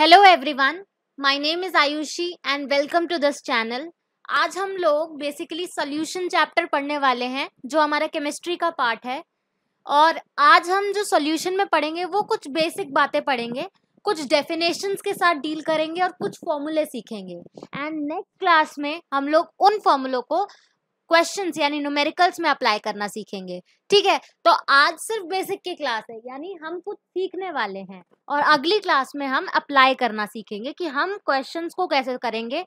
Hello everyone my name is Ayushi and welcome to this channel आज हम लोग basically solution chapter पढ़ने वाले हैं जो हमारा केमिस्ट्री का पार्ट है और आज हम जो सॉल्यूशन में पढ़ेंगे वो कुछ बेसिक बातें पढ़ेंगे कुछ डेफिनेशंस के साथ डील करेंगे और कुछ फॉर्मूले सीखेंगे एंड नेक्स्ट क्लास में हम लोग उन फॉर्मूलों को क्वेश्चन यानी न्यूमेरिकल्स में अप्लाई करना सीखेंगे ठीक है तो आज सिर्फ बेसिक की क्लास है यानी हम कुछ सीखने वाले हैं और अगली क्लास में हम अप्लाई करना सीखेंगे कि हम क्वेश्चंस को कैसे करेंगे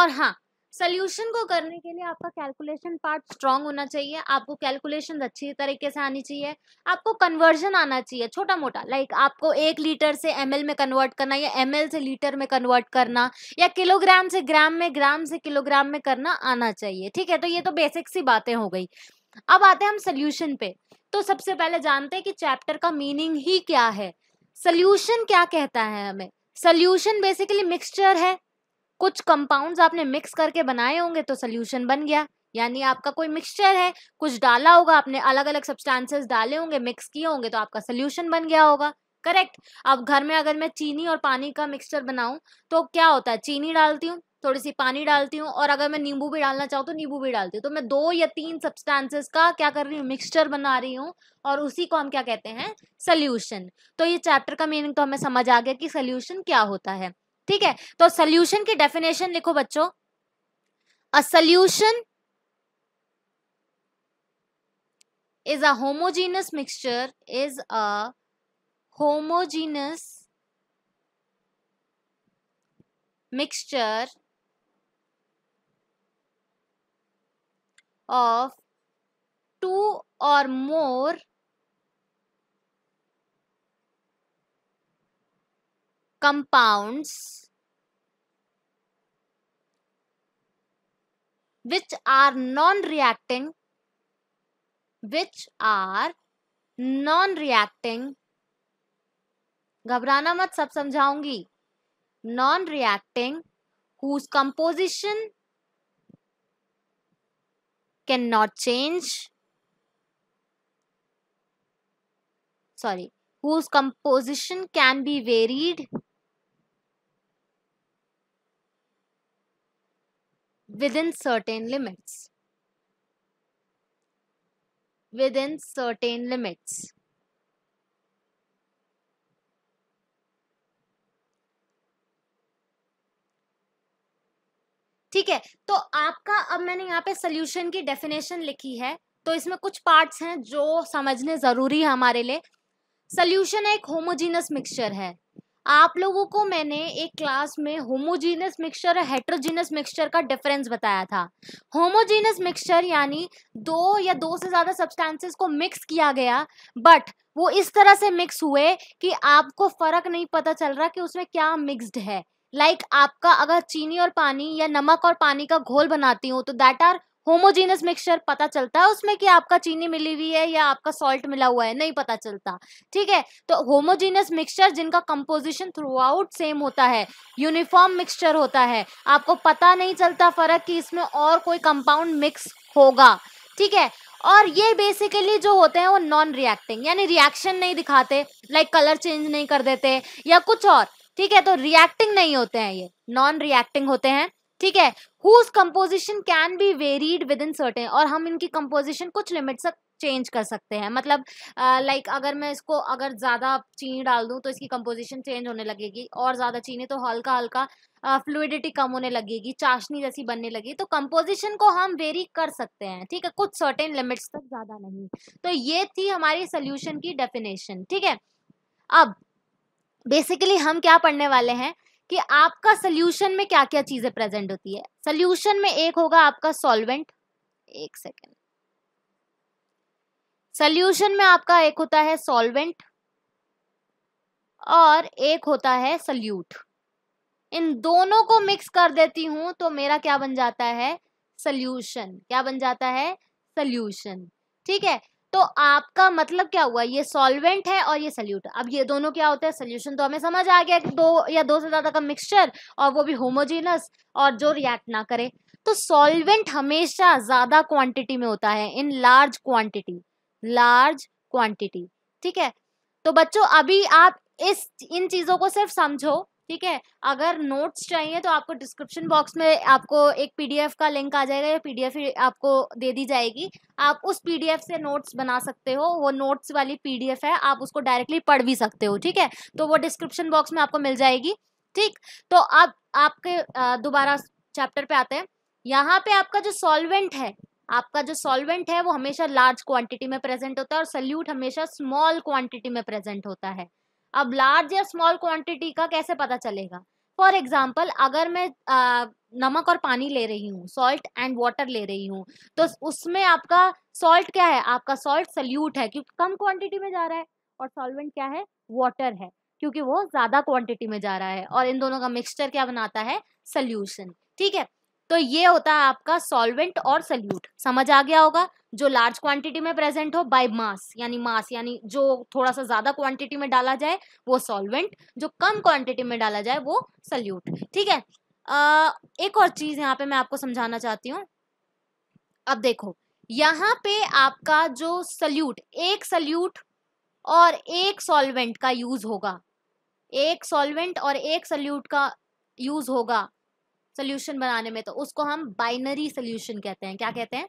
और हाँ सोल्यूशन को करने के लिए आपका कैलकुलेशन पार्ट स्ट्रांग होना चाहिए आपको कैलकुलेशन अच्छी तरीके से आनी चाहिए आपको कन्वर्जन आना चाहिए छोटा मोटा लाइक like आपको एक लीटर से एम में कन्वर्ट करना या एम से लीटर में कन्वर्ट करना या किलोग्राम से ग्राम में ग्राम से किलोग्राम में करना आना चाहिए ठीक है तो ये तो बेसिक सी बातें हो गई अब आते हैं हम सोल्यूशन पे तो सबसे पहले जानते हैं कि चैप्टर का मीनिंग ही क्या है सोल्यूशन क्या कहता है हमें सोल्यूशन बेसिकली मिक्सचर है कुछ कंपाउंड्स आपने मिक्स करके बनाए होंगे तो सोल्यूशन बन गया यानी आपका कोई मिक्सचर है कुछ डाला होगा आपने अलग अलग सब्सटेंसेस डाले होंगे मिक्स किए होंगे तो आपका सोल्यूशन बन गया होगा करेक्ट अब घर में अगर मैं चीनी और पानी का मिक्सचर बनाऊं तो क्या होता है चीनी डालती हूँ थोड़ी सी पानी डालती हूँ और अगर मैं नींबू भी डालना चाहूँ तो नींबू भी डालती हूँ तो मैं दो या तीन सब्सटेंसेस का क्या कर रही हूँ मिक्सचर बना रही हूँ और उसी को हम क्या कहते हैं सल्यूशन तो ये चैप्टर का मीनिंग तो हमें समझ आ गया कि सल्यूशन क्या होता है ठीक है तो सोल्यूशन की डेफिनेशन लिखो बच्चों a solution is a homogeneous mixture is a homogeneous mixture of two or more compounds which are non-reacting which are non-reacting घबराना मत सब समझाऊंगी non-reacting whose composition cannot change sorry whose composition can be varied within certain limits. Within certain limits. ठीक है तो आपका अब मैंने यहाँ पे सोल्यूशन की डेफिनेशन लिखी है तो इसमें कुछ पार्ट्स हैं जो समझने ज़रूरी है हमारे लिए सोल्यूशन एक होमोजीनस मिक्सचर है आप लोगों को मैंने एक क्लास में होमोजीनियस मिक्सचर और हेट्रोजीनियस मिक्सचर का डिफरेंस बताया था होमोजीनियस मिक्सचर यानी दो या दो से ज़्यादा सब्सटेंसेस को मिक्स किया गया बट वो इस तरह से मिक्स हुए कि आपको फ़र्क नहीं पता चल रहा कि उसमें क्या मिक्सड है लाइक like आपका अगर चीनी और पानी या नमक और पानी का घोल बनाती हूँ तो दैट आर होमोजीनस मिक्सचर पता चलता है उसमें कि आपका चीनी मिली हुई है या आपका सॉल्ट मिला हुआ है नहीं पता चलता ठीक है तो होमोजीनस मिक्सचर जिनका कंपोजिशन थ्रू आउट सेम होता है यूनिफॉर्म मिक्सचर होता है आपको पता नहीं चलता फर्क कि इसमें और कोई कंपाउंड मिक्स होगा ठीक है और ये बेसिकली जो होते हैं वो नॉन रिएक्टिंग यानी रिएक्शन नहीं दिखाते लाइक कलर चेंज नहीं कर देते या कुछ और ठीक है तो रिएक्टिंग नहीं होते हैं ये नॉन रिएक्टिंग होते हैं ठीक है whose composition can be varied within certain और हम इनकी कंपोजिशन कुछ लिमिट तक चेंज कर सकते हैं मतलब लाइक अगर मैं इसको अगर ज़्यादा चीनी डाल दूँ तो इसकी कंपोजिशन चेंज होने लगेगी और ज़्यादा चीनी तो हल्का हल्का फ्लूडिटी कम होने लगेगी चाशनी जैसी बनने लगी तो कंपोजिशन को हम वेरी कर सकते हैं ठीक है कुछ सर्टेन लिमिट्स तक ज़्यादा नहीं तो ये थी हमारी सोल्यूशन की डेफिनेशन ठीक है अब बेसिकली हम क्या पढ़ने वाले हैं कि आपका सोल्यूशन में क्या क्या चीजें प्रेजेंट होती है सोल्यूशन में एक होगा आपका सॉल्वेंट एक सेकेंड सोल्यूशन में आपका एक होता है सॉल्वेंट और एक होता है सल्यूट इन दोनों को मिक्स कर देती हूं तो मेरा क्या बन जाता है सल्यूशन क्या बन जाता है सल्यूशन ठीक है तो आपका मतलब क्या हुआ ये सॉल्वेंट है और ये सल्यूट अब ये दोनों क्या होते हैं सोल्यूशन तो हमें समझ आ गया दो या दो से ज़्यादा का मिक्सचर और वो भी होमोजेनस और जो रिएक्ट ना करे तो सॉल्वेंट हमेशा ज़्यादा क्वांटिटी में होता है in large quantity large quantity ठीक है तो बच्चों अभी आप इस इन चीज़ों को सिर्फ समझो ठीक है अगर नोट्स चाहिए तो आपको डिस्क्रिप्शन बॉक्स में आपको एक पीडीएफ का लिंक आ जाएगा या पीडीएफ आपको दे दी जाएगी आप उस पीडीएफ से नोट्स बना सकते हो वो नोट्स वाली पीडीएफ है आप उसको डायरेक्टली पढ़ भी सकते हो ठीक है तो वो डिस्क्रिप्शन बॉक्स में आपको मिल जाएगी ठीक तो अब आपके दोबारा चैप्टर पे आते हैं यहाँ पे आपका जो सॉल्वेंट है आपका जो सॉल्वेंट है वो हमेशा लार्ज क्वांटिटी में प्रेजेंट होता है और सल्यूट हमेशा स्मॉल क्वांटिटी में प्रेजेंट होता है अब लार्ज या स्मॉल क्वांटिटी का कैसे पता चलेगा फॉर एग्जाम्पल अगर मैं आ, नमक और पानी ले रही हूँ सॉल्ट एंड वाटर ले रही हूँ तो उसमें आपका सॉल्ट क्या है आपका सॉल्ट सल्यूट है क्योंकि कम क्वांटिटी में जा रहा है और सॉल्वेंट क्या है वाटर है क्योंकि वो ज़्यादा क्वांटिटी में जा रहा है और इन दोनों का मिक्सचर क्या बनाता है सल्यूशन ठीक है तो ये होता है आपका सॉल्वेंट और सल्यूट समझ आ गया होगा जो लार्ज क्वांटिटी में प्रेजेंट हो बाय मास यानी मास यानी जो थोड़ा सा ज़्यादा क्वांटिटी में डाला जाए वो सॉल्वेंट जो कम क्वांटिटी में डाला जाए वो सल्यूट ठीक है आ, एक और चीज़ यहाँ पे मैं आपको समझाना चाहती हूँ अब देखो यहाँ पे आपका जो सल्यूट एक सल्यूट और एक सॉल्वेंट का यूज़ होगा एक सॉल्वेंट और एक सल्यूट का यूज़ होगा सोल्यूशन बनाने में तो उसको हम बाइनरी सोल्यूशन कहते हैं क्या कहते हैं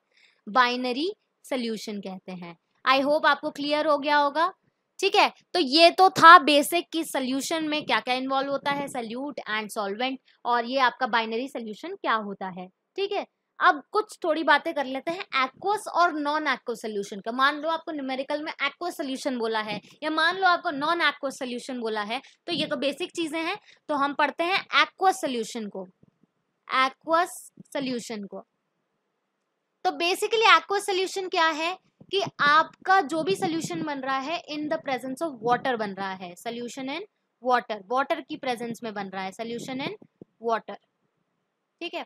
बाइनरी सोल्यूशन कहते हैं आई होप आपको क्लियर हो गया होगा ठीक है तो ये तो था बेसिक कि सोल्यूशन में क्या क्या इन्वॉल्व होता है सल्यूट एंड सॉल्वेंट और ये आपका बाइनरी सोल्यूशन क्या होता है ठीक है अब कुछ थोड़ी बातें कर लेते हैं एक्वस और नॉन एक्व सोल्यूशन का मान लो आपको न्यूमेरिकल में एक्व सोल्यूशन बोला है या मान लो आपको नॉन एक्व सोल्यूशन बोला है तो ये तो बेसिक चीजें हैं तो हम पढ़ते हैं एक्वस सोल्यूशन को एक्वस सोल्यूशन को तो बेसिकली एक्वा सोल्यूशन क्या है कि आपका जो भी सोल्यूशन बन रहा है in the presence of water बन रहा है सोल्यूशन इन वाटर वाटर की प्रेजेंस में बन रहा है सोल्यूशन इन वाटर ठीक है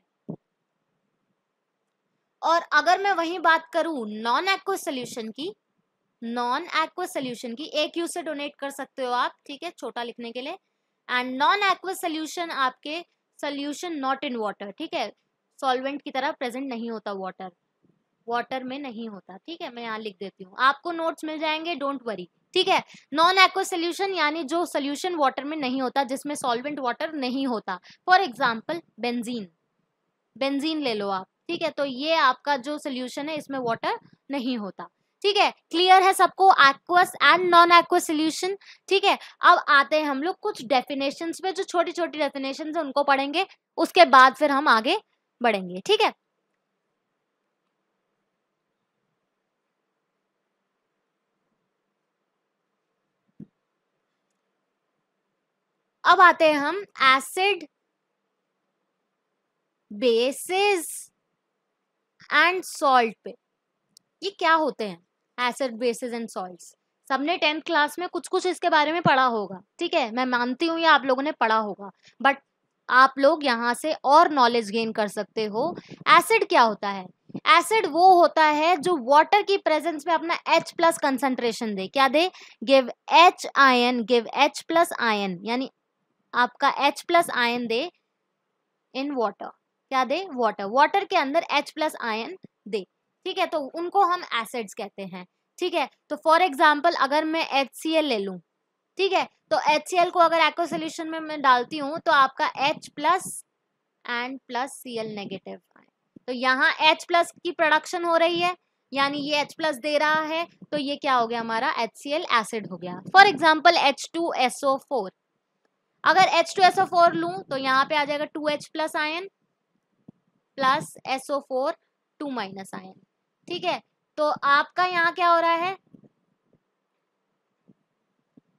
और अगर मैं वही बात करूं नॉन एक्वा सोल्यूशन की नॉन एक्वा सोल्यूशन की एक यू से डोनेट कर सकते हो आप ठीक है छोटा लिखने के लिए एंड नॉन एक्वा सोल्यूशन आपके सोल्यूशन नॉट इन वाटर ठीक है सॉल्वेंट की तरह प्रेजेंट नहीं होता वाटर वाटर में नहीं होता ठीक है मैं यहाँ लिख देती हूँ आपको नोट्स मिल जाएंगे डोंट वरी ठीक है नॉन एक्व सोल्यूशन यानी जो सोल्यूशन वाटर में नहीं होता जिसमें सॉल्वेंट वाटर नहीं होता फॉर एग्जाम्पल बेंजीन बेंजीन ले लो आप ठीक है तो ये आपका जो सोल्यूशन है इसमें वाटर नहीं होता ठीक है क्लियर है सबको aqueous and non aqueous solution ठीक है अब आते हैं हम लोग कुछ डेफिनेशन पे जो छोटी छोटी डेफिनेशन है उनको पढ़ेंगे उसके बाद फिर हम आगे बढ़ेंगे ठीक है अब आते हैं हम एसिड बेसिस एंड सॉल्ट पे ये क्या होते हैं एसिड बेसिस एंड सॉल्ट सबने टेंथ क्लास में कुछ कुछ इसके बारे में पढ़ा होगा ठीक है मैं मानती हूँ ये आप लोगों ने पढ़ा होगा बट आप लोग यहाँ से और नॉलेज गेन कर सकते हो एसिड क्या होता है एसिड वो होता है जो वाटर की प्रेजेंस में अपना एच प्लस कंसेंट्रेशन दे क्या they give H ion give H plus ion यानी आपका H plus ion they in water क्या दे वाटर वाटर के अंदर H प्लस आयन दे ठीक है तो उनको हम एसिड्स कहते हैं ठीक है तो फॉर एग्जाम्पल अगर मैं एच सी ले लूँ ठीक है तो एच सी को अगर एक्व सोल्यूशन में मैं डालती हूँ तो आपका H plus and plus C L negative तो यहाँ H प्लस की प्रोडक्शन हो रही है यानी ये H प्लस दे रहा है तो ये क्या हो गया हमारा HCl एसिड हो गया फॉर एग्जाम्पल H2SO4 अगर एच टू एसओ फोर लू तो यहाँ पे आ जाएगा two H plus ion plus SO four two minus ion ठीक है तो आपका यहाँ क्या हो रहा है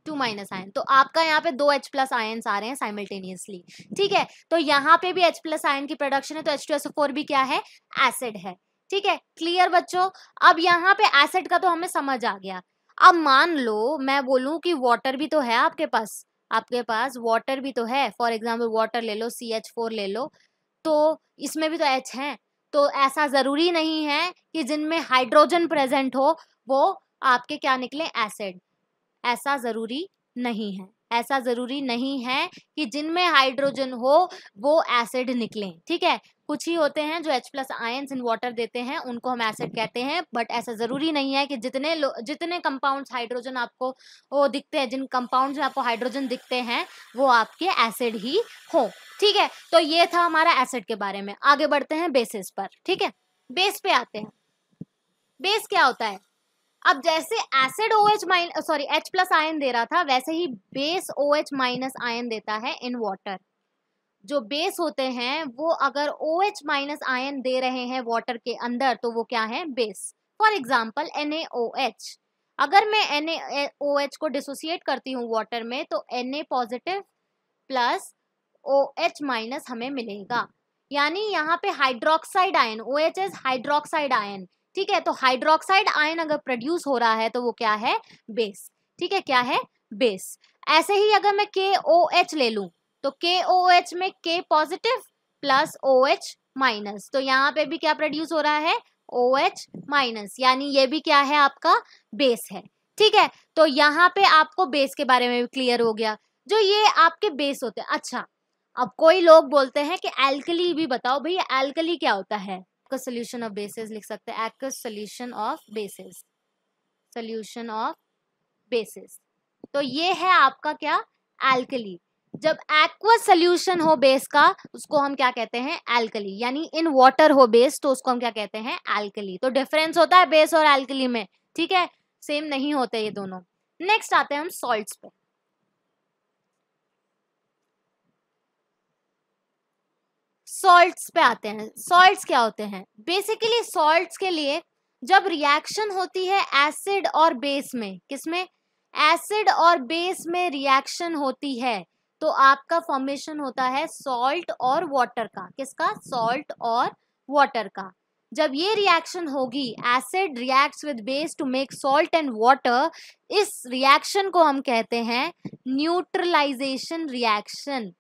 टू माइनस आयन तो आपका यहाँ पे दो एच प्लस आयन आ रहे हैं साइमल्टेनियसली ठीक है तो यहाँ पे भी एच प्लस आयन की प्रोडक्शन है तो एच टू एसओ फोर भी क्या है एसिड है ठीक है क्लियर बच्चों अब यहाँ पे एसिड का तो हमें समझ आ गया अब मान लो मैं बोलूं कि वाटर भी तो है आपके पास आपके पास वाटर भी तो है फॉर एग्जाम्पल वाटर ले लो सी एच फोर ले लो तो इसमें भी तो एच है तो ऐसा ज़रूरी नहीं है कि जिनमें हाइड्रोजन प्रेजेंट हो वो आपके क्या निकले एसिड ऐसा ज़रूरी नहीं है ऐसा ज़रूरी नहीं है कि जिनमें हाइड्रोजन हो वो एसिड निकलें ठीक है कुछ ही होते हैं जो H plus ions in water देते हैं उनको हम एसिड कहते हैं बट ऐसा ज़रूरी नहीं है कि जितने जितने कंपाउंड्स हाइड्रोजन आपको वो दिखते हैं जिन कंपाउंड्स में आपको हाइड्रोजन दिखते हैं वो आपके एसिड ही हो ठीक है तो ये था हमारा एसिड के बारे में आगे बढ़ते हैं बेसिस पर ठीक है बेस पे आते हैं बेस क्या होता है अब जैसे acid O H mine sorry H plus ion दे रहा था वैसे ही base O H minus ion देता है इन वाटर जो बेस होते हैं वो अगर ओ एच माइनस आयन दे रहे हैं वाटर के अंदर तो वो क्या है base for example N H अगर मैं एन एच को डिसोसिएट करती हूँ वाटर में तो N A positive plus O H minus हमें मिलेगा यानी यहाँ पे hydroxide ion O H as hydroxide ion ठीक है तो हाइड्रोक्साइड आयन अगर प्रोड्यूस हो रहा है तो वो क्या है बेस ठीक है क्या है बेस ऐसे ही अगर मैं के ओ एच ले लूँ तो के ओ एच में K positive plus O H minus तो यहाँ पे भी क्या प्रोड्यूस हो रहा है ओ एच माइनस यानी ये भी क्या है आपका बेस है ठीक है तो यहाँ पे आपको बेस के बारे में भी क्लियर हो गया जो ये आपके बेस होते हैं अच्छा अब कोई लोग बोलते हैं कि एल्कली भी बताओ भैया एल्कली क्या होता है सोल्यूशन ऑफ बेसिस लिख सकते हैं X solution of bases solution of bases तो ये है आपका क्या एल्कली जब एक्वस सोल्यूशन हो बेस का उसको हम क्या कहते हैं एल्कली यानी इन वॉटर हो बेस तो उसको हम क्या कहते हैं एल्कली तो डिफरेंस होता है बेस और एल्कली में ठीक है सेम नहीं होते ये दोनों नेक्स्ट आते हैं हम सॉल्ट्स पे सॉल्ट्स पे आते हैं सॉल्ट्स क्या होते हैं बेसिकली सॉल्ट्स के लिए जब रिएक्शन होती है एसिड और बेस में किसमें एसिड और बेस में रिएक्शन होती है तो आपका फॉर्मेशन होता है सॉल्ट और वाटर का किसका सॉल्ट और वाटर का जब ये रिएक्शन होगी acid reacts with base to make salt and water इस रिएक्शन को हम कहते हैं न्यूट्रलाइजेशन रिएक्शन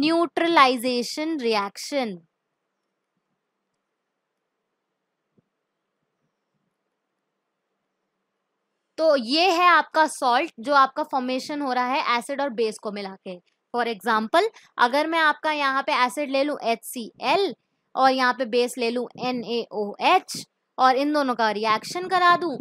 न्यूट्रलाइजेशन रिएक्शन तो ये है आपका सॉल्ट जो आपका फॉर्मेशन हो रहा है एसिड और बेस को मिला के फॉर एग्जाम्पल अगर मैं आपका यहाँ पे एसिड ले लूँ एच सी एल और यहाँ पे बेस ले लूँ एन ए ओ एच और इन दोनों का रिएक्शन करा दूँ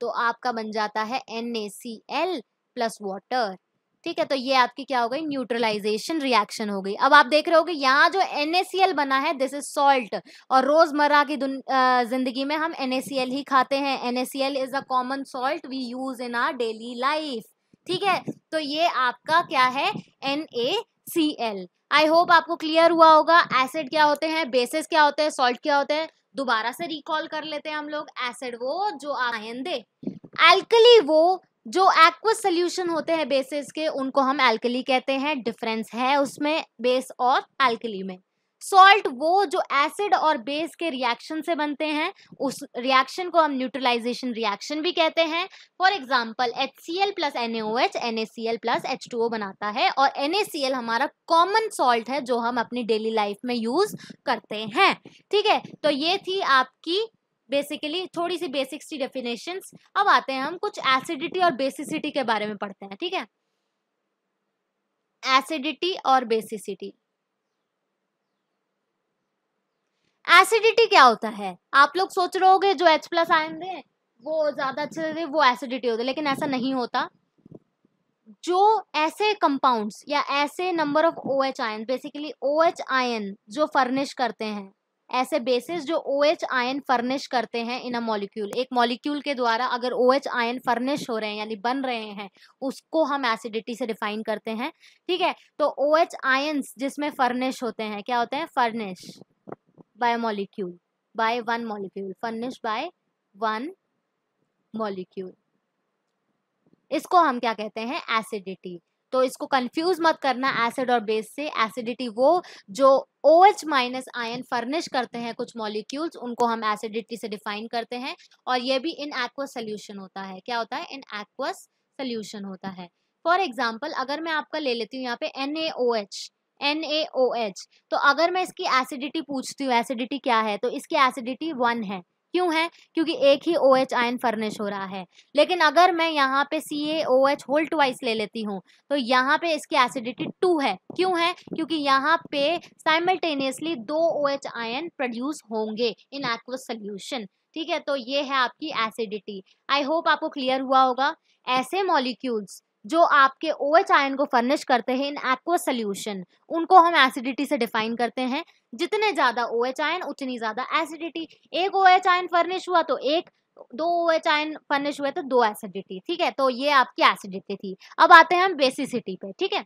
तो आपका बन जाता है N A C L plus water ठीक है तो ये आपकी क्या हो गई न्यूट्रलाइजेशन रिएक्शन हो गई अब आप देख रहे हो कि यहाँ जो एन ए सी एल बना है दिस इज सॉल्ट और रोजमर्रा की जिंदगी में हम एन ए सी एल ही खाते हैं N C L is a common salt we use in our daily life ठीक है तो ये आपका क्या है N A C L I hope आपको क्लियर हुआ होगा एसिड क्या होते हैं बेसिस क्या होते हैं सॉल्ट क्या होते हैं दोबारा से रिकॉल कर लेते हैं हम लोग एसिड वो जो आयन दे एल्कली वो जो एक्वस सोल्यूशन होते हैं बेसिस के उनको हम एल्कली कहते हैं डिफरेंस है उसमें बेस और एल्कली में सॉल्ट वो जो एसिड और बेस के रिएक्शन से बनते हैं उस रिएक्शन को हम न्यूट्रलाइजेशन रिएक्शन भी कहते हैं for example H C L plus N H N A C L plus H two O बनाता है और एन ए सी एल हमारा कॉमन सॉल्ट है जो हम अपनी डेली लाइफ में यूज़ करते हैं ठीक है तो ये थी आपकी बेसिकली थोड़ी सी बेसिक्स सी डेफिनेशन अब आते हैं हम कुछ एसिडिटी और बेसिसिटी के बारे में पढ़ते हैं ठीक है एसिडिटी और बेसिसिटी एसिडिटी क्या होता है आप लोग सोच रहे होगे जो एच प्लस आयन दे वो ज़्यादा अच्छे से वो एसिडिटी होते लेकिन ऐसा नहीं होता जो ऐसे कंपाउंड्स या ऐसे number of O H ion basically O H ion जो फर्निश करते हैं ऐसे बेसिस जो ओ एच आयन फर्निश करते हैं इन अ मॉलिक्यूल एक मॉलिक्यूल के द्वारा अगर ओ एच आयन फर्निश हो रहे हैं यानी बन रहे हैं उसको हम एसिडिटी से डिफाइन करते हैं ठीक है तो ओ एच आयन जिसमें फर्निश होते हैं क्या होते हैं furnish by a molecule by one molecule furnished by one molecule इसको हम क्या कहते हैं एसिडिटी तो इसको कंफ्यूज मत करना एसिड और बेस से एसिडिटी वो जो O H minus ion furnish करते हैं कुछ मॉलिक्यूल्स उनको हम एसिडिटी से डिफाइन करते हैं और ये भी इन एक्वस सोल्यूशन होता है क्या होता है इन एक्वस सोल्यूशन होता है फॉर एग्जाम्पल अगर मैं आपका ले लेती हूँ यहाँ पे N A O H N A O H तो अगर मैं इसकी एसिडिटी पूछती हूँ एसिडिटी क्या है तो इसकी एसिडिटी वन है क्यों है क्योंकि एक ही ओ एच आयन फर्निश हो रहा है लेकिन अगर मैं यहाँ पे C A O H whole twice ले लेती हूँ तो यहाँ पे इसकी एसिडिटी टू है क्यों है क्योंकि यहाँ पे साइमल्टेनियसली दो ओ एच आयन प्रोड्यूस होंगे इन एक्व सोल्यूशन ठीक है तो ये है आपकी एसिडिटी आई होप आपको क्लियर हुआ होगा ऐसे मॉलिक्यूल्स जो आपके ओ एच आयन को फर्निश करते हैं इन एक्व सोल्यूशन उनको हम एसिडिटी से डिफाइन करते हैं जितने ज़्यादा ओ एच आयन उतनी ज़्यादा एसिडिटी एक ओ एच आयन फर्निश हुआ तो एक दो ओ एच आयन फर्निश हुए तो दो एसिडिटी ठीक है तो ये आपकी एसिडिटी थी अब आते हैं हम बेसिसिटी पे ठीक है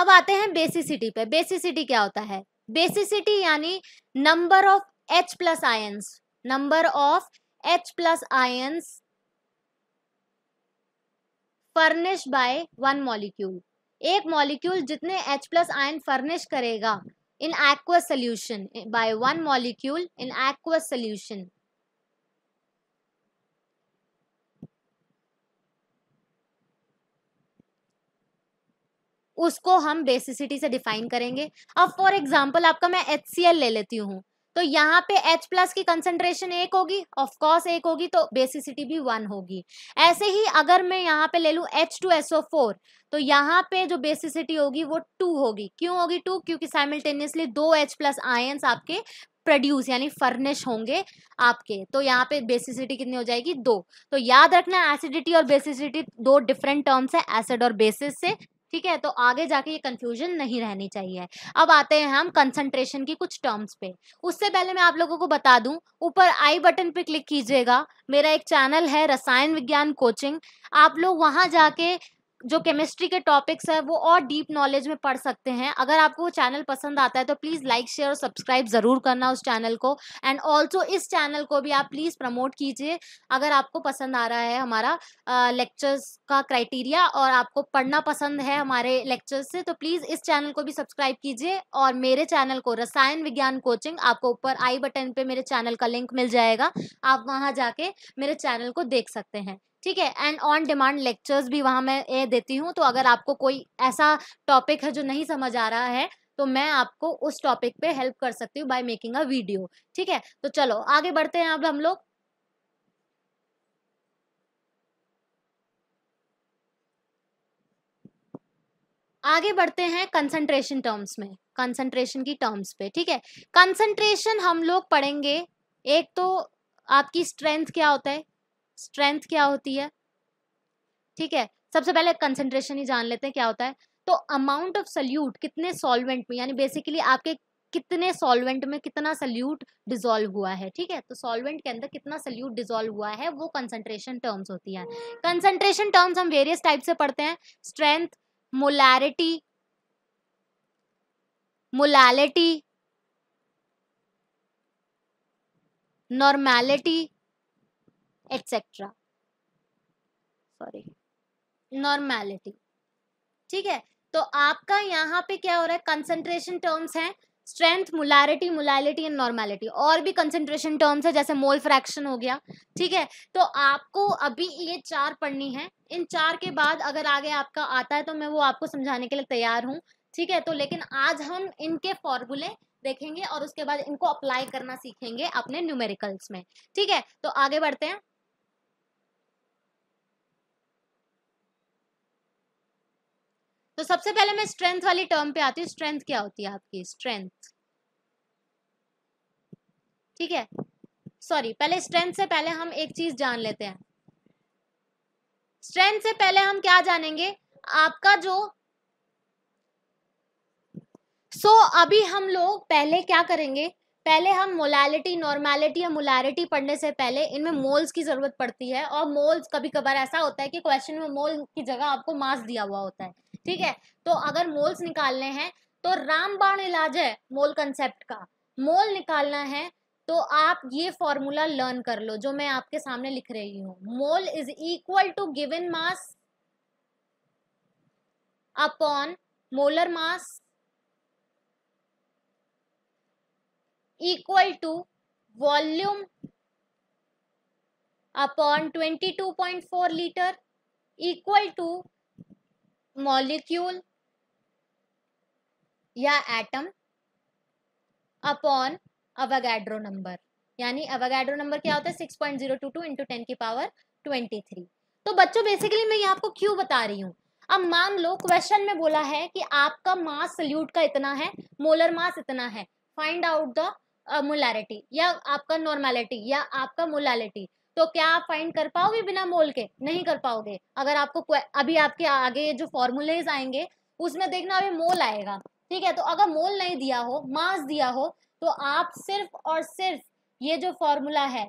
अब आते हैं बेसिसिटी पे बेसिसिटी क्या होता है बेसिसिटी यानी number of H plus ions number of H plus ions furnish by one molecule एक मॉलिक्यूल जितने एच प्लस आयन फर्निश करेगा in aqueous solution by one molecule in aqueous solution उसको हम बेसिसिटी से डिफाइन करेंगे अब for example आपका मैं एच ले लेती हूँ तो यहाँ पे H प्लस की कंसेंट्रेशन एक होगी ऑफकोर्स एक होगी तो बेसिसिटी भी वन होगी ऐसे ही अगर मैं यहाँ पे ले लूँ एच टू एसओ फोर तो यहाँ पे जो बेसिसिटी होगी वो टू होगी क्यों होगी टू क्योंकि साइमल्टेनियसली दो H प्लस आय आपके प्रोड्यूस यानी फर्निश होंगे आपके तो यहाँ पे बेसिसिटी कितनी हो जाएगी दो तो याद रखना एसिडिटी और बेसिसिटी दो डिफरेंट टर्म्स है एसिड और बेसिस से ठीक है तो आगे जाके ये कंफ्यूजन नहीं रहनी चाहिए अब आते हैं हम कंसंट्रेशन की कुछ टर्म्स पे उससे पहले मैं आप लोगों को बता दूं ऊपर आई बटन पे क्लिक कीजिएगा मेरा एक चैनल है रसायन विज्ञान कोचिंग आप लोग वहां जाके जो केमिस्ट्री के टॉपिक्स है वो और डीप नॉलेज में पढ़ सकते हैं अगर आपको वो चैनल पसंद आता है तो प्लीज़ लाइक शेयर और सब्सक्राइब ज़रूर करना उस चैनल को एंड ऑल्सो इस चैनल को भी आप प्लीज़ प्रमोट कीजिए अगर आपको पसंद आ रहा है हमारा लेक्चर्स का क्राइटेरिया और आपको पढ़ना पसंद है हमारे लेक्चर्स से तो प्लीज़ इस चैनल को भी सब्सक्राइब कीजिए और मेरे चैनल को रसायन विज्ञान कोचिंग आपको ऊपर आई बटन पर मेरे चैनल का लिंक मिल जाएगा आप वहाँ जाके मेरे चैनल को देख सकते हैं ठीक है एंड ऑन डिमांड लेक्चर्स भी वहाँ मैं देती हूँ तो अगर आपको कोई ऐसा टॉपिक है जो नहीं समझ आ रहा है तो मैं आपको उस टॉपिक पे हेल्प कर सकती हूँ बाय मेकिंग अ वीडियो ठीक है तो चलो आगे बढ़ते हैं अब हम लोग आगे बढ़ते हैं कंसंट्रेशन टर्म्स में कंसंट्रेशन की टर्म्स पे ठीक है कंसंट्रेशन हम लोग पढ़ेंगे एक तो आपकी स्ट्रेंथ क्या होता है स्ट्रेंथ क्या होती है ठीक है सबसे पहले कंसेंट्रेशन ही जान लेते हैं क्या होता है तो अमाउंट ऑफ सल्यूट कितने सॉल्वेंट में यानी बेसिकली आपके कितने सॉल्वेंट में कितना सल्यूट डिजोल्व हुआ है ठीक है तो सॉल्वेंट के अंदर कितना सल्यूट डिजोल्व हुआ है वो कंसेंट्रेशन टर्म्स होती है कंसेंट्रेशन टर्म्स हम वेरियस टाइप से पढ़ते हैं strength molarity molality normality etcetera sorry normality ठीक है तो आपका यहाँ पे क्या हो रहा है कंसंट्रेशन टर्म्स हैं strength molarity molality and normality और भी कंसंट्रेशन टर्म्स है जैसे मोल फ्रैक्शन हो गया ठीक है तो आपको अभी ये चार पढ़नी है इन चार के बाद अगर आगे आपका आता है तो मैं वो आपको समझाने के लिए तैयार हूँ ठीक है तो लेकिन आज हम इनके फॉर्मूले देखेंगे और उसके बाद इनको अप्लाई करना सीखेंगे अपने न्यूमेरिकल्स में ठीक है तो आगे बढ़ते हैं तो सबसे पहले मैं स्ट्रेंथ वाली टर्म पे आती हूँ स्ट्रेंथ क्या होती है आपकी स्ट्रेंथ ठीक है सॉरी पहले स्ट्रेंथ से पहले हम एक चीज जान लेते हैं स्ट्रेंथ से पहले हम क्या जानेंगे आपका जो सो so, अभी हम लोग पहले क्या करेंगे पहले हम मोलैलिटी नॉर्मैलिटी या मोलैरिटी पढ़ने से पहले इनमें मोल्स की ज़रूरत पड़ती है और मोल्स कभी कभार ऐसा होता है कि क्वेश्चन में मोल की जगह आपको मास दिया हुआ होता है ठीक है तो अगर मोल्स निकालने हैं तो रामबाण इलाज है मोल कंसेप्ट का मोल निकालना है तो आप ये फॉर्मूला लर्न कर लो जो मैं आपके सामने लिख रही हूं mole is equal to given mass upon molar mass equal to volume upon 22.4 litre equal to molecule या एटम अपॉन अवगैड्रो नंबर यानी अवगैड्रो नंबर क्या होता है six point zero two two into ten की पावर ट्वेंटी थ्री तो बच्चों basically मैं ये आपको क्यों बता रही हूँ अब मान लो क्वेश्चन में बोला है कि आपका मास सल्यूट का इतना है मोलर मास इतना है फाइंड आउट द मोलैरिटी या आपका नॉर्मैलिटी या आपका मोलैलिटी तो क्या आप फाइंड कर पाओगे बिना मोल के नहीं कर पाओगे अगर आपको अभी आपके आगे जो फॉर्मूलेज आएंगे उसमें देखना अभी मोल आएगा ठीक है तो अगर मोल नहीं दिया हो मास दिया हो तो आप सिर्फ और सिर्फ ये जो फॉर्मूला है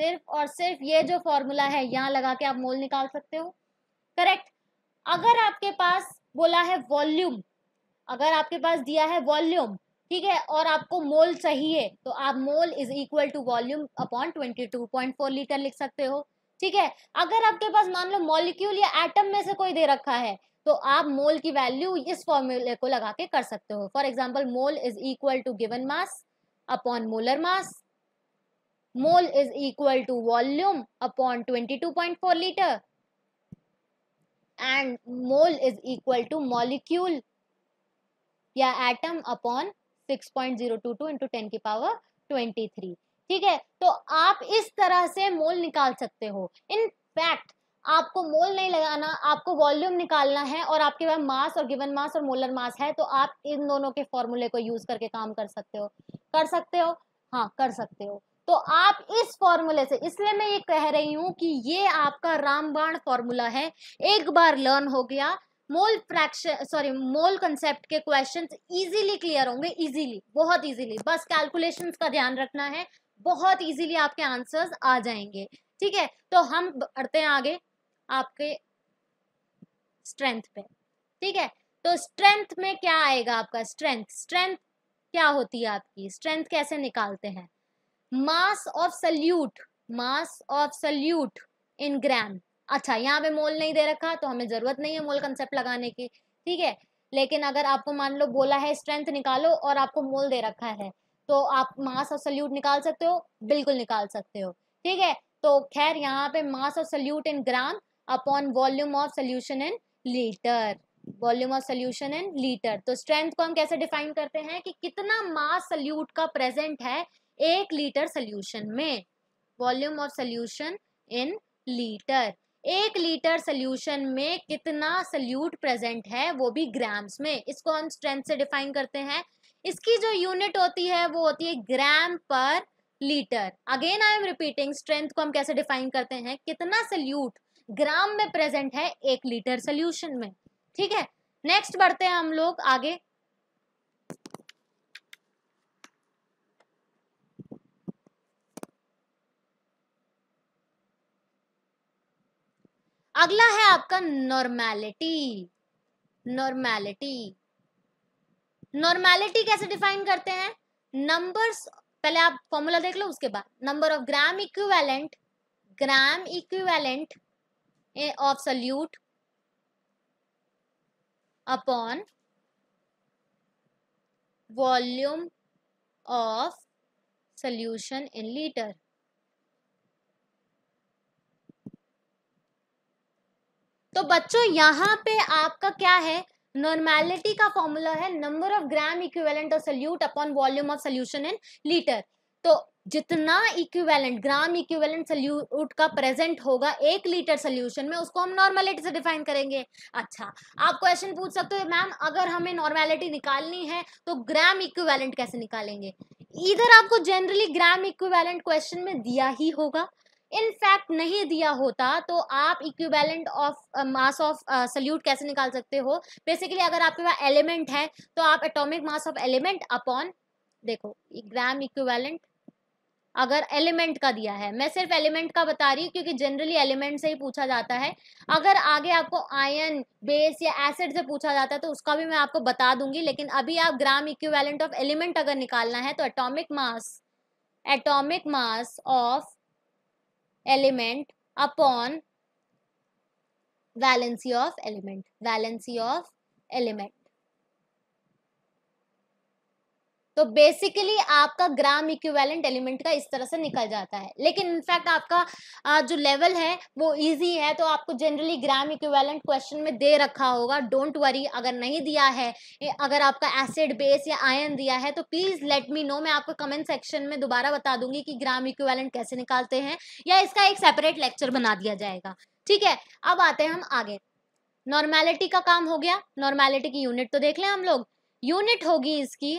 सिर्फ और सिर्फ ये जो फॉर्मूला है यहाँ लगा के आप मोल निकाल सकते हो करेक्ट अगर आपके पास बोला है वॉल्यूम अगर आपके पास दिया है वॉल्यूम ठीक है और आपको मोल चाहिए तो आप mole is equal to volume upon twenty two point four litre लिख सकते हो ठीक है अगर आपके पास मान लो मॉलिक्यूल या एटम में से कोई दे रखा है तो आप मोल की वैल्यू इस फॉर्मूले को लगा के कर सकते हो for example mole is equal to given mass upon molar mass mole is equal to volume upon twenty two point four litre and mole is equal to molecule या atom upon six point zero two two into ten की power twenty three ठीक है तो आप इस तरह से मोल निकाल सकते हो इन फैक्ट आपको मोल नहीं लगाना आपको वॉल्यूम निकालना है और आपके पास मास और गिवन मास और मोलर मास है तो आप इन दोनों के फॉर्मूले को यूज करके काम कर सकते हो कर सकते हो हाँ कर सकते हो तो आप इस फॉर्मूले से इसलिए मैं ये कह रही हूँ कि ये आपका रामबाण फॉर्मूला है एक बार लर्न हो गया mole fraction sorry mole concept के क्वेश्चन इजीली क्लियर होंगे इजीली बहुत इजीली बस कैलकुलेशन का ध्यान रखना है बहुत इजीली आपके आंसर्स आ जाएंगे ठीक है तो हम बढ़ते हैं आगे आपके स्ट्रेंथ पे ठीक है तो स्ट्रेंथ में क्या आएगा आपका स्ट्रेंथ स्ट्रेंथ क्या होती है आपकी स्ट्रेंथ कैसे निकालते हैं mass of solute mass of solute in gram अच्छा यहाँ पे मोल नहीं दे रखा तो हमें ज़रूरत नहीं है मोल कंसेप्ट लगाने की ठीक है लेकिन अगर आपको मान लो बोला है स्ट्रेंथ निकालो और आपको मोल दे रखा है तो आप मास और सल्यूट निकाल सकते हो बिल्कुल निकाल सकते हो ठीक है तो खैर यहाँ पे मास और solute in gram upon volume of solution in litre volume of solution in litre तो स्ट्रेंथ को हम कैसे डिफाइन करते हैं कि कितना मास सल्यूट का प्रेजेंट है एक लीटर सोल्यूशन में volume of solution in litre एक लीटर सोल्यूशन में कितना सल्यूट प्रेजेंट है वो भी ग्राम्स में इसको हम स्ट्रेंथ से डिफाइन करते हैं इसकी जो यूनिट होती है वो होती है gram per litre again I am repeating strength को हम कैसे डिफाइन करते हैं कितना सल्यूट ग्राम में प्रेजेंट है एक लीटर सोल्यूशन में ठीक है नेक्स्ट बढ़ते हैं हम लोग आगे अगला है आपका नॉर्मैलिटी नॉर्मैलिटी नॉर्मैलिटी कैसे डिफाइन करते हैं नंबर्स पहले आप फॉर्मूला देख लो उसके बाद number of gram equivalent gram equivalent of solute upon volume of solution in litre तो बच्चों यहाँ पे आपका क्या है नॉर्मैलिटी का फॉर्मूला है number of gram equivalent of solute upon volume of solution in litre तो जितना इक्विवेलेंट ग्राम इक्विवेलेंट सल्यूट का प्रेजेंट होगा एक लीटर सोल्यूशन में उसको हम नॉर्मैलिटी से डिफाइन करेंगे अच्छा आप क्वेश्चन पूछ सकते हो मैम अगर हमें नॉर्मैलिटी निकालनी है तो ग्राम इक्विवेलेंट कैसे निकालेंगे इधर आपको जनरली ग्राम इक्विवेलेंट क्वेश्चन में दिया ही होगा इनफैक्ट नहीं दिया होता तो आप equivalent of mass of solute कैसे निकाल सकते हो बेसिकली अगर आपके पास एलिमेंट है तो आप atomic mass of element upon देखो ग्राम इक्विवेलेंट अगर एलिमेंट का दिया है मैं सिर्फ एलिमेंट का बता रही हूँ क्योंकि जनरली एलिमेंट से ही पूछा जाता है अगर आगे आपको आयन बेस या एसिड से पूछा जाता है तो उसका भी मैं आपको बता दूंगी लेकिन अभी आप ग्राम इक्विवेलेंट ऑफ एलिमेंट अगर निकालना है तो atomic mass atomic mass of element upon valency of element valency of element तो बेसिकली आपका ग्राम इक्विवेलेंट एलिमेंट का इस तरह से निकल जाता है लेकिन इनफैक्ट आपका जो लेवल है वो इजी है तो आपको जनरली ग्राम इक्विवेलेंट क्वेश्चन में दे रखा होगा डोंट वरी अगर नहीं दिया है अगर आपका एसिड बेस या आयन दिया है तो प्लीज़ लेट मी नो मैं आपको कमेंट सेक्शन में दोबारा बता दूंगी कि ग्राम इक्विवेलेंट कैसे निकालते हैं या इसका एक सेपरेट लेक्चर बना दिया जाएगा ठीक है अब आते हैं हम आगे नॉर्मेलिटी का काम हो गया नॉर्मेलिटी की यूनिट तो देख लें हम लोग यूनिट होगी इसकी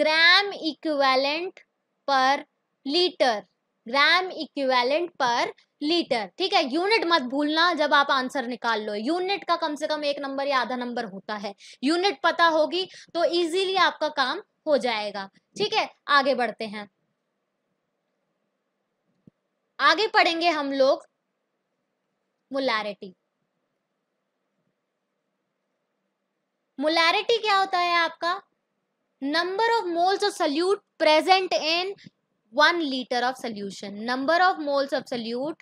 gram equivalent per litre gram equivalent per litre ठीक है यूनिट मत भूलना जब आप आंसर निकाल लो यूनिट का कम से कम एक नंबर या आधा नंबर होता है यूनिट पता होगी तो इजीली आपका काम हो जाएगा ठीक है आगे बढ़ते हैं आगे पढ़ेंगे हम लोग मोलारिटी मोलारिटी क्या होता है आपका number of moles of solute present in 1 liter of solution. Number of moles of solute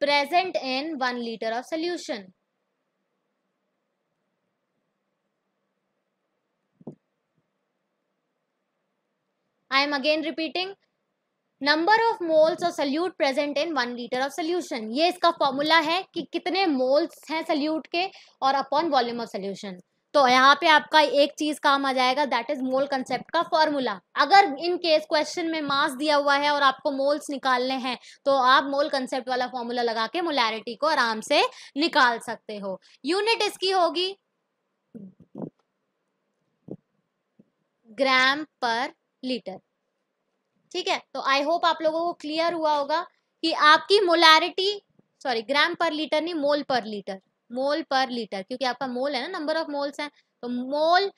present in 1 liter of solution. I am again repeating number of moles of solute present in one litre of solution ये इसका formula है कि कितने moles हैं salute के और upon volume of solution तो यहाँ पे आपका एक चीज काम आ जाएगा दैट इज मोल कंसेप्ट का फॉर्मूला अगर इन केस क्वेश्चन में मास दिया हुआ है और आपको मोल्स निकालने हैं तो आप मोल कंसेप्ट वाला फॉर्मूला लगा के मोलैरिटी को आराम से निकाल सकते हो यूनिट इसकी होगी ग्राम पर लीटर ठीक है तो आई होप आप लोगों को क्लियर हुआ होगा कि आपकी मोलारिटी सॉरी ग्राम पर लीटर नहीं मोल पर लीटर मोल पर लीटर क्योंकि आपका मोल है ना नंबर ऑफ मोल्स हैं तो मोल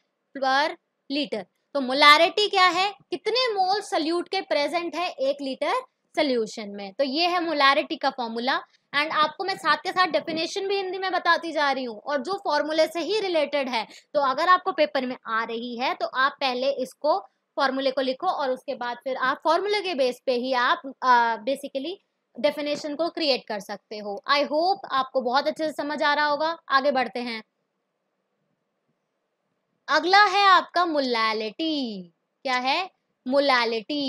पर लीटर तो मोलारिटी क्या है कितने मोल सल्यूट के प्रेजेंट है एक लीटर सल्यूशन में तो ये है मोलारिटी का फॉर्मूला एंड आपको मैं साथ के साथ डेफिनेशन भी हिंदी में बताती जा रही हूँ और जो फॉर्मूले से ही रिलेटेड है तो अगर आपको पेपर में आ रही है तो आप पहले इसको फॉर्मूले को लिखो और उसके बाद फिर आप फॉर्मूले के बेस पे ही आप बेसिकली डेफिनेशन को क्रिएट कर सकते हो आई होप आपको बहुत अच्छे से समझ आ रहा होगा आगे बढ़ते हैं अगला है आपका मुलालिटी क्या है मुलालिटी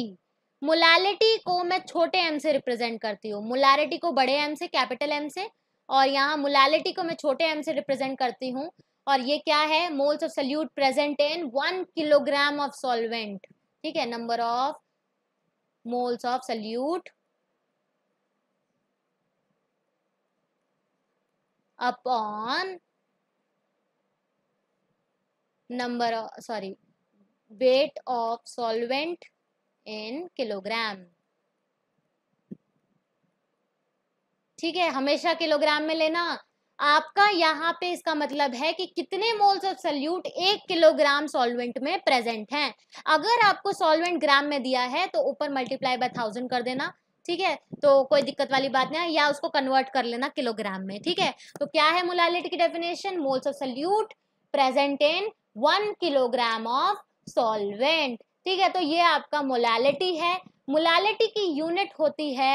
मुलालिटी को मैं छोटे एम से रिप्रेजेंट करती हूँ मुलालिटी को बड़े एम से कैपिटल एम से और यहाँ मुलालिटी को मैं छोटे एम से रिप्रेजेंट करती हूँ और ये क्या है moles of solute present in one kilogram of solvent ठीक है number of moles of solute upon number sorry weight of solvent in kilogram ठीक है हमेशा किलोग्राम में लेना आपका यहाँ पे इसका मतलब है कि कितने मोल्स ऑफ सल्यूट एक किलोग्राम सॉल्वेंट में प्रेजेंट हैं अगर आपको सॉल्वेंट ग्राम में दिया है तो ऊपर मल्टीप्लाई बाय थाउजेंड कर देना ठीक है तो कोई दिक्कत वाली बात नहीं है या उसको कन्वर्ट कर लेना किलोग्राम में ठीक है तो क्या है मोलालिटी की definition moles of solute present in one kilogram of solvent ठीक है तो ये आपका मोलालिटी है मोलालिटी की यूनिट होती है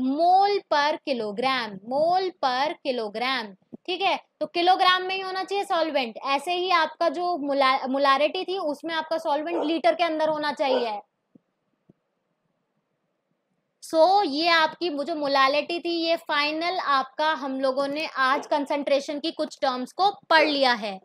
मोल पर किलोग्राम मोल पर किलोग्राम ठीक है तो किलोग्राम में ही होना चाहिए सॉल्वेंट ऐसे ही आपका जो मुला, मुलारिटी थी उसमें आपका सॉल्वेंट लीटर के अंदर होना चाहिए सो so, ये आपकी जो मुलालिटी थी ये फाइनल आपका हम लोगों ने आज कंसंट्रेशन की कुछ टर्म्स को पढ़ लिया है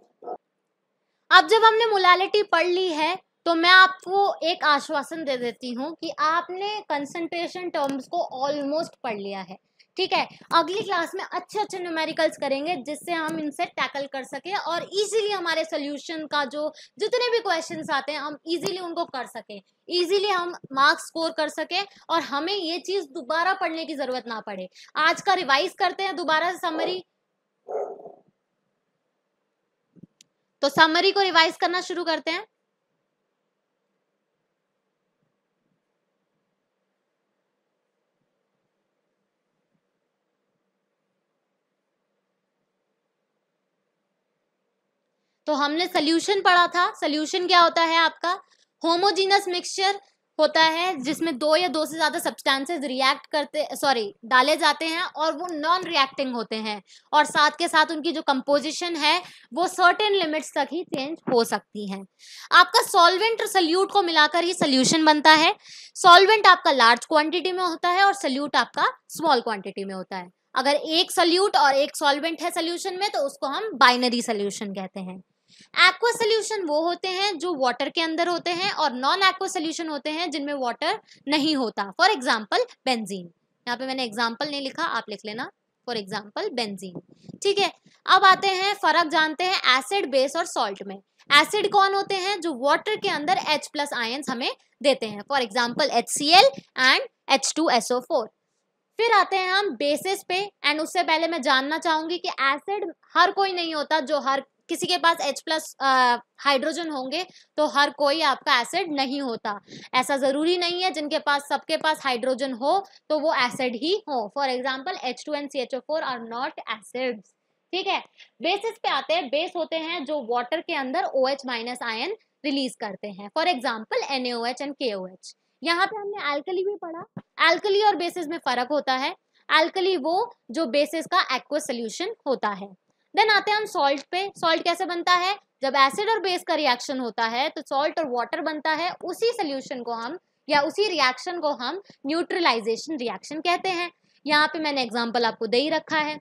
अब जब हमने मुलालिटी पढ़ ली है तो मैं आपको एक आश्वासन दे देती हूँ कि आपने कंसंट्रेशन टर्म्स को ऑलमोस्ट पढ़ लिया है ठीक है अगली क्लास में अच्छे अच्छे न्यूमेरिकल्स करेंगे जिससे हम इनसे टैकल कर सके और इजीली हमारे सोल्यूशन का जो जितने भी क्वेश्चंस आते हैं हम इजीली उनको कर सकें इजीली हम मार्क्स स्कोर कर सके और हमें ये चीज़ दोबारा पढ़ने की ज़रूरत ना पड़े आज का रिवाइज करते हैं दोबारा समरी तो समरी को रिवाइज करना शुरू करते हैं तो हमने सोल्यूशन पढ़ा था सोल्यूशन क्या होता है आपका होमोजीनस मिक्सचर होता है जिसमें दो या दो से ज़्यादा सब्सटेंसेस रिएक्ट करते सॉरी डाले जाते हैं और वो नॉन रिएक्टिंग होते हैं और साथ के साथ उनकी जो कंपोजिशन है वो सर्टेन लिमिट्स तक ही चेंज हो सकती है आपका सॉल्वेंट और सल्यूट को मिलाकर ही सोल्यूशन बनता है सॉल्वेंट आपका लार्ज क्वांटिटी में होता है और सल्यूट आपका स्मॉल क्वांटिटी में होता है अगर एक सल्यूट और एक सॉल्वेंट है सोल्यूशन में तो उसको हम बाइनरी सोल्यूशन कहते हैं एक्वा सोल्यूशन वो होते हैं जो वाटर के अंदर होते हैं और नॉन एक्वा सोल्यूशन होते हैं जिनमें वाटर नहीं होता फॉर एग्जाम्पल बेंजीन यहाँ पे मैंने एग्जाम्पल नहीं लिखा आप लिख लेना फॉर एग्जाम्पल बेंजीन ठीक है अब आते हैं फर्क जानते हैं एसिड बेस और सॉल्ट में एसिड कौन होते हैं जो वाटर के अंदर H प्लस आयन्स हमें देते हैं for example H C L and H two S O four फिर आते हैं हम बेसिस पे एंड उससे पहले मैं जानना चाहूंगी कि एसिड हर कोई नहीं होता जो हर किसी के पास H प्लस हाइड्रोजन होंगे तो हर कोई आपका एसिड नहीं होता ऐसा ज़रूरी नहीं है जिनके पास सबके पास हाइड्रोजन हो तो वो एसिड ही हो for example H two and C H O four are not acids ठीक है बेसिस पे आते हैं बेस होते हैं जो वाटर के अंदर O H minus ion release करते हैं for example N H and K O H यहाँ पे हमने एल्कली भी पढ़ा एल्कली और बेसिस में फर्क होता है एल्कली वो जो बेसिस का एक्वा सोल्यूशन होता है देन आते हैं हम सॉल्ट पे सॉल्ट कैसे बनता है जब एसिड और बेस का रिएक्शन होता है तो सॉल्ट और वाटर बनता है उसी सोल्यूशन को हम या उसी रिएक्शन को हम न्यूट्रलाइजेशन रिएक्शन कहते हैं यहाँ पे मैंने एग्जाम्पल आपको दे ही रखा है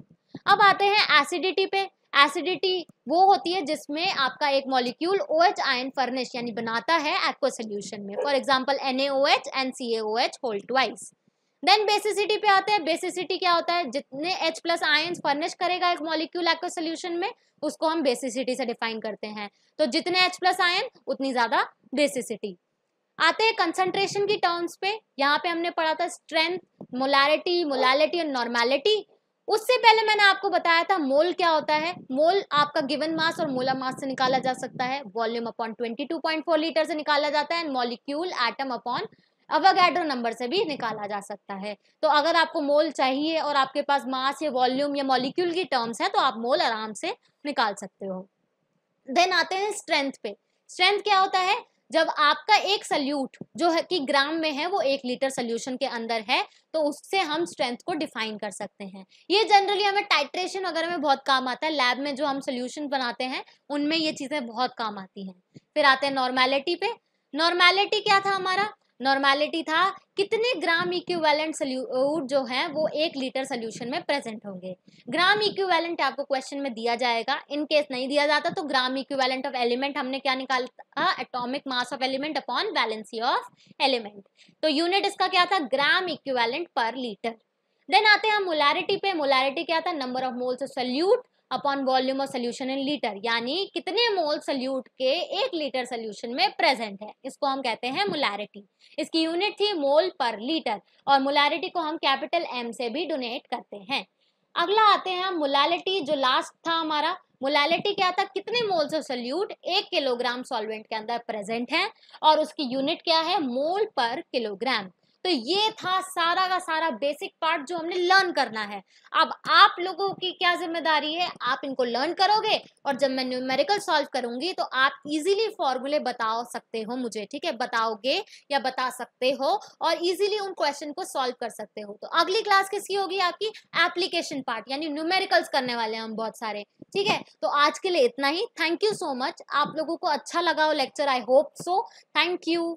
अब आते हैं एसिडिटी पे एसिडिटी वो होती है जिसमें आपका एक molecule O H ion furnish यानी बनाता है एक्वा सोल्यूशन में for example N A O H N C A O H hold twice then basicity पे आते हैं बेसिसिटी क्या होता है जितने H प्लस आयन्स फर्निश करेगा एक मॉलिक्यूल एक्व सोल्यूशन में उसको हम बेसिसिटी से डिफाइन करते हैं तो जितने H प्लस आयन उतनी ज़्यादा बेसिसिटी आते हैं कंसंट्रेशन की टर्म्स पे यहाँ पे हमने पढ़ा था स्ट्रेंथ मोलारिटी मोलालिटी और नॉर्मैलिटी उससे पहले मैंने आपको बताया था मोल क्या होता है मोल आपका गिवन मास और मोला मास से निकाला जा सकता है वॉल्यूम अपॉन 22.4 लीटर से निकाला जाता है and molecule atom upon Avogadro number से भी निकाला जा सकता है तो अगर आपको मोल चाहिए और आपके पास मास या वॉल्यूम या मॉलिक्यूल की टर्म्स हैं तो आप मोल आराम से निकाल सकते हो देन आते हैं स्ट्रेंथ पे स्ट्रेंथ क्या होता है जब आपका एक सल्यूट जो है कि ग्राम में है वो एक लीटर सोल्यूशन के अंदर है तो उससे हम स्ट्रेंथ को डिफाइन कर सकते हैं ये जनरली हमें टाइट्रेशन वगैरह में बहुत काम आता है लैब में जो हम सोल्यूशन बनाते हैं उनमें ये चीज़ें बहुत काम आती हैं फिर आते हैं नॉर्मेलिटी पे नॉर्मैलिटी क्या था हमारा नॉर्मैलिटी था कितने ग्राम इक्विवेलेंट सल्यूट जो है वो एक लीटर सोल्यूशन में प्रेजेंट होंगे ग्राम इक्विवेलेंट आपको क्वेश्चन में दिया जाएगा इन केस नहीं दिया जाता तो ग्राम इक्विवेलेंट ऑफ एलिमेंट हमने क्या निकाला atomic mass of element upon valency of element तो यूनिट इसका क्या था gram equivalent per litre then आते हैं मोलैरिटी पे मोलैरिटी क्या था number of moles of solute upon volume of solution in litre यानी कितने मोल सोल्यूट के एक लीटर सोल्यूशन में प्रेजेंट है इसको हम कहते हैं मोलैरिटी इसकी यूनिट थी मोल पर लीटर और मोलैरिटी को हम कैपिटल एम से भी डोनेट करते हैं अगला आते हैं हम मोलैलिटी जो लास्ट था हमारा मोलैलिटी क्या था कितने मोल्स ऑफ सोल्यूट एक किलोग्राम सॉल्वेंट के अंदर प्रेजेंट है और उसकी यूनिट क्या है मोल पर किलोग्राम तो ये था सारा का सारा बेसिक पार्ट जो हमने लर्न करना है अब आप लोगों की क्या जिम्मेदारी है आप इनको लर्न करोगे और जब मैं न्यूमेरिकल सॉल्व करूंगी तो आप इजीली फॉर्मूले बता सकते हो मुझे ठीक है बताओगे या बता सकते हो और इजीली उन क्वेश्चन को सॉल्व कर सकते हो तो अगली क्लास किसकी होगी आपकी एप्लीकेशन पार्ट यानी न्यूमेरिकल्स करने वाले हैं हम बहुत सारे ठीक है तो आज के लिए इतना ही थैंक यू सो मच आप लोगों को अच्छा लगा हो lecture I hope so thank you